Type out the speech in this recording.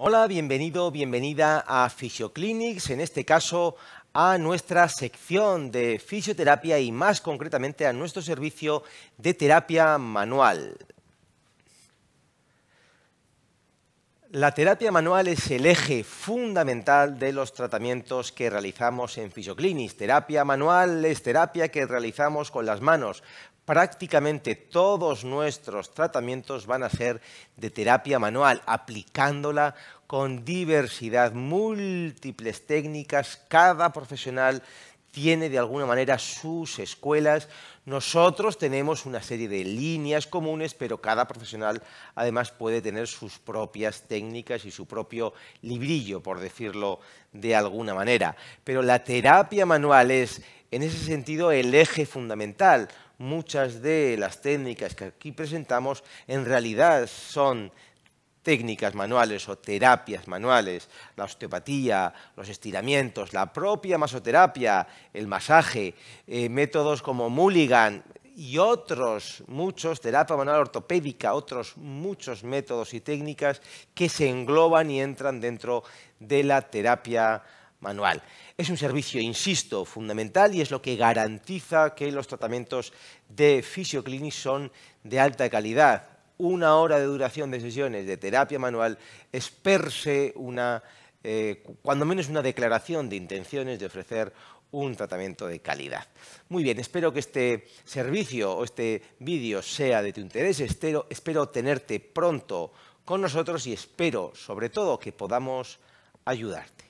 Hola, bienvenido, bienvenida a FisioClinics, en este caso a nuestra sección de fisioterapia y más concretamente a nuestro servicio de terapia manual. La terapia manual es el eje fundamental de los tratamientos que realizamos en Fisioclinis. Terapia manual es terapia que realizamos con las manos. Prácticamente todos nuestros tratamientos van a ser de terapia manual, aplicándola con diversidad, múltiples técnicas. Cada profesional tiene de alguna manera sus escuelas. Nosotros tenemos una serie de líneas comunes, pero cada profesional además puede tener sus propias técnicas y su propio librillo, por decirlo de alguna manera. Pero la terapia manual es, en ese sentido, el eje fundamental. Muchas de las técnicas que aquí presentamos en realidad son técnicas manuales o terapias manuales, la osteopatía, los estiramientos, la propia masoterapia, el masaje, eh, métodos como Mulligan y otros muchos, terapia manual ortopédica, otros muchos métodos y técnicas que se engloban y entran dentro de la terapia manual. Es un servicio, insisto, fundamental y es lo que garantiza que los tratamientos de fisioclinic son de alta calidad, una hora de duración de sesiones de terapia manual esperse una, eh, cuando menos una declaración de intenciones de ofrecer un tratamiento de calidad. Muy bien, espero que este servicio o este vídeo sea de tu interés. espero tenerte pronto con nosotros y espero, sobre todo, que podamos ayudarte.